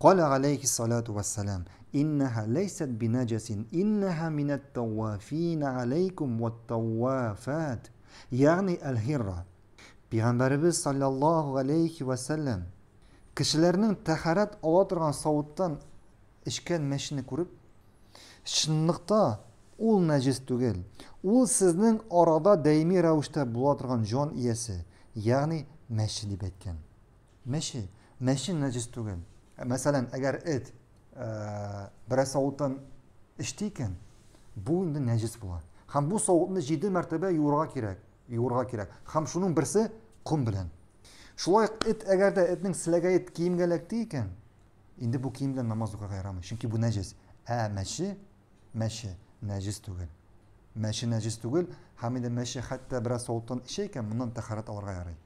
قال عليه الصلاة والسلام إنها ليست بنجس إنها من التوافين عليكم والتوافات يعني الهرة بيغمبر صلى الله عليه وسلم кешеләрнең тәһарәт ала торган савыттан эчкән мәшине күреп чынлыкта ул нәҗис түгел ул сезнең арада даими рәвештә була торган жан иясе ягъни мәше дип әйткән мәше мәше нәҗис түгел E, masalan agar it e, bir sovuqdan ichdi ekan bu endi najis bo'ladi ham bu sovuqni жеті martaba юырға керек юырға керек һәм шуның birsi құм bilan шулай эт әгәр дә этнең сләгәет киемгә эләкте икән инде бу кием белән намаз укырга ярамый чөнки ә мәче мәче нәҗис түгел мәче нәҗис түгел һәм инде мәче хәтта